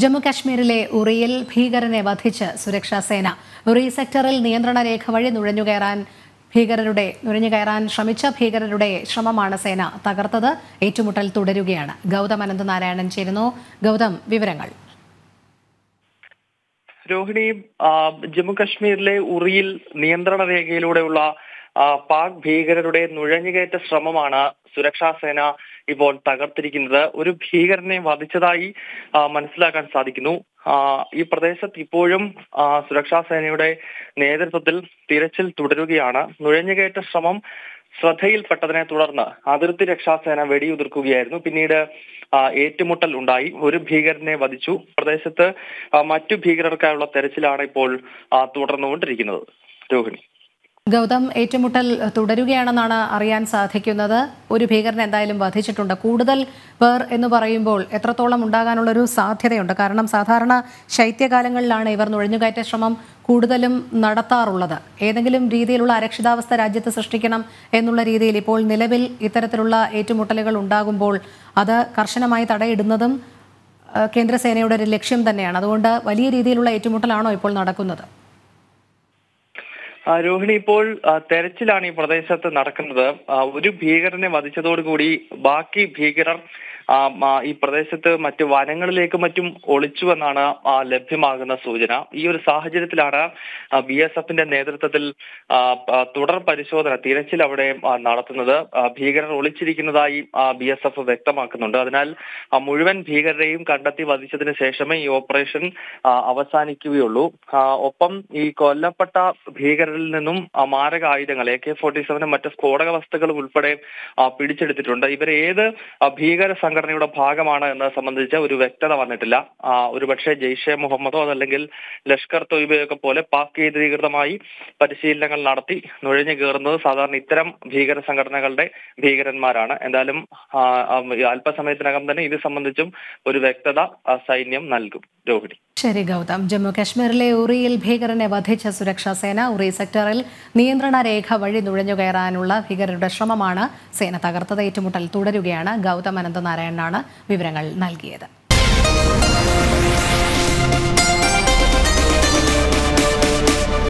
ജമ്മു കാശ്മീരിലെ ഉറിയിൽ ഭീകരനെ വധിച്ച് സുരക്ഷാ സേന ഉറി സെക്ടറിൽ നിയന്ത്രണ രേഖ വഴി നുഴഞ്ഞുകയറാൻ ഭീകരരുടെ നുഴഞ്ഞുകയറാൻ ശ്രമിച്ച ഭീകരരുടെ ശ്രമമാണ് സേന തകർത്തത് ഏറ്റുമുട്ടൽ തുടരുകയാണ് ഗൗതം നാരായണൻ ചേരുന്നു ഗൗതം വിവരങ്ങൾ രോഹിണി ജമ്മു കശ്മീരിലെ ഉറിയിൽ നിയന്ത്രണ രേഖയിലൂടെയുള്ള പാക് ഭീകരരുടെ നുഴഞ്ഞുകയറ്റ ശ്രമമാണ് സുരക്ഷാ സേന ഇപ്പോൾ തകർത്തിരിക്കുന്നത് ഒരു ഭീകരനെ വധിച്ചതായി മനസ്സിലാക്കാൻ സാധിക്കുന്നു ഈ പ്രദേശത്ത് ഇപ്പോഴും സുരക്ഷാ സേനയുടെ നേതൃത്വത്തിൽ തിരച്ചിൽ തുടരുകയാണ് നുഴഞ്ഞുകയറ്റ ശ്രമം ശ്രദ്ധയിൽപ്പെട്ടതിനെ തുടർന്ന് അതിർത്തി രക്ഷാസേന വെടിയുതിർക്കുകയായിരുന്നു പിന്നീട് ഏറ്റുമുട്ടൽ ഉണ്ടായി ഒരു ഭീകരനെ വധിച്ചു പ്രദേശത്ത് മറ്റു ഭീകരർക്കായുള്ള തെരച്ചിലാണ് ഇപ്പോൾ തുടർന്നുകൊണ്ടിരിക്കുന്നത് രോഹിണി ഗൗതം ഏറ്റുമുട്ടൽ തുടരുകയാണെന്നാണ് അറിയാൻ സാധിക്കുന്നത് ഒരു ഭീകരനെ എന്തായാലും വധിച്ചിട്ടുണ്ട് കൂടുതൽ പേർ എന്ന് പറയുമ്പോൾ എത്രത്തോളം ഉണ്ടാകാനുള്ളൊരു സാധ്യതയുണ്ട് കാരണം സാധാരണ ശൈത്യകാലങ്ങളിലാണ് ഇവർ നുഴഞ്ഞുകയറ്റ ശ്രമം കൂടുതലും നടത്താറുള്ളത് ഏതെങ്കിലും രീതിയിലുള്ള അരക്ഷിതാവസ്ഥ രാജ്യത്ത് സൃഷ്ടിക്കണം എന്നുള്ള രീതിയിൽ ഇപ്പോൾ നിലവിൽ ഇത്തരത്തിലുള്ള ഏറ്റുമുട്ടലുകൾ ഉണ്ടാകുമ്പോൾ അത് കർശനമായി തടയിടുന്നതും കേന്ദ്രസേനയുടെ ഒരു ലക്ഷ്യം തന്നെയാണ് അതുകൊണ്ട് വലിയ രീതിയിലുള്ള ഏറ്റുമുട്ടലാണോ ഇപ്പോൾ നടക്കുന്നത് രോഹിണി ഇപ്പോൾ തെരച്ചിലാണ് ഈ പ്രദേശത്ത് നടക്കുന്നത് ഒരു ഭീകരനെ വധിച്ചതോടുകൂടി ബാക്കി ഭീകരർ ഈ പ്രദേശത്ത് മറ്റ് വനങ്ങളിലേക്ക് മറ്റും ഒളിച്ചുവെന്നാണ് ലഭ്യമാകുന്ന സൂചന ഈ ഒരു സാഹചര്യത്തിലാണ് ബി എസ് എഫിന്റെ നേതൃത്വത്തിൽ തുടർ പരിശോധന തിരച്ചിൽ അവിടെ നടത്തുന്നത് ഭീകരർ ഒളിച്ചിരിക്കുന്നതായി ബി എസ് എഫ് വ്യക്തമാക്കുന്നുണ്ട് അതിനാൽ മുഴുവൻ ഭീകരരെയും കണ്ടെത്തി വധിച്ചതിന് ശേഷമേ ഈ ഓപ്പറേഷൻ അവസാനിക്കുകയുള്ളൂ ഒപ്പം ഈ കൊല്ലപ്പെട്ട ഭീകരരിൽ നിന്നും മാരക ആയുധങ്ങൾ എ കെ ഫോർട്ടി സെവനും മറ്റ് സ്ഫോടക വസ്തുക്കളും ഉൾപ്പെടെ പിടിച്ചെടുത്തിട്ടുണ്ട് ഇവരേത് ഏത് ഭീകര സംഘടനയുടെ ഭാഗമാണ് എന്ന് സംബന്ധിച്ച് ഒരു വ്യക്തത വന്നിട്ടില്ല ഒരുപക്ഷെ ജെയ്ഷെ മുഹമ്മദോ അതല്ലെങ്കിൽ ലഷ്കർ തൊയ്ബയൊക്കെ പോലെ പാക് കേന്ദ്രീകൃതമായി പരിശീലനങ്ങൾ നടത്തി നുഴഞ്ഞു കയറുന്നത് സാധാരണ ഇത്തരം ഭീകര സംഘടനകളുടെ ഭീകരന്മാരാണ് എന്തായാലും അല്പസമയത്തിനകം തന്നെ ഇത് സംബന്ധിച്ചും ഒരു വ്യക്തത സൈന്യം നൽകും രോഹിണി ശരി ഗൗതം ജമ്മു കാശ്മീരിലെ ഉറിയിൽ ഭീകരനെ വധിച്ച സുരക്ഷാ സേന ഉറി സെക്ടറിൽ നിയന്ത്രണ രേഖ വഴി നുഴഞ്ഞുകയറാനുള്ള ഭീകരരുടെ ശ്രമമാണ് സേന തകർത്തത് ഏറ്റുമുട്ടൽ തുടരുകയാണ് ഗൗതം അനന്തനാരായണനാണ് വിവരങ്ങൾ നൽകിയത്